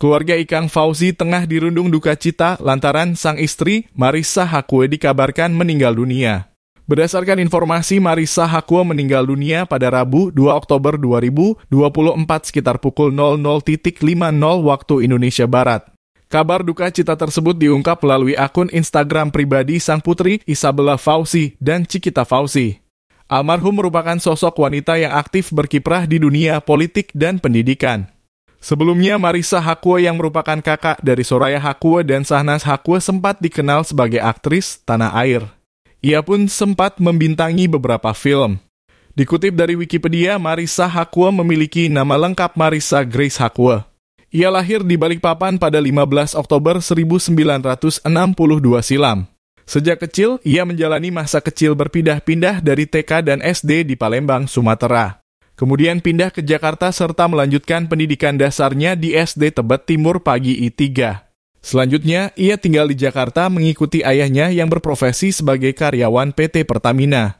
Keluarga Ikang Fauzi tengah dirundung duka cita lantaran sang istri Marisa Hakue dikabarkan meninggal dunia. Berdasarkan informasi, Marisa Hakue meninggal dunia pada Rabu 2 Oktober 2024 sekitar pukul 00.50 waktu Indonesia Barat. Kabar duka cita tersebut diungkap melalui akun Instagram pribadi sang putri Isabella Fauzi dan Cikita Fauzi. Almarhum merupakan sosok wanita yang aktif berkiprah di dunia politik dan pendidikan. Sebelumnya, Marisa Hakua yang merupakan kakak dari Soraya Hakua dan Sahnas Hakua sempat dikenal sebagai aktris tanah air. Ia pun sempat membintangi beberapa film. Dikutip dari Wikipedia, Marisa Hakua memiliki nama lengkap Marisa Grace Hakua. Ia lahir di Balikpapan pada 15 Oktober 1962 silam. Sejak kecil, ia menjalani masa kecil berpindah-pindah dari TK dan SD di Palembang, Sumatera. Kemudian pindah ke Jakarta serta melanjutkan pendidikan dasarnya di SD Tebet Timur Pagi I3. Selanjutnya, ia tinggal di Jakarta mengikuti ayahnya yang berprofesi sebagai karyawan PT Pertamina.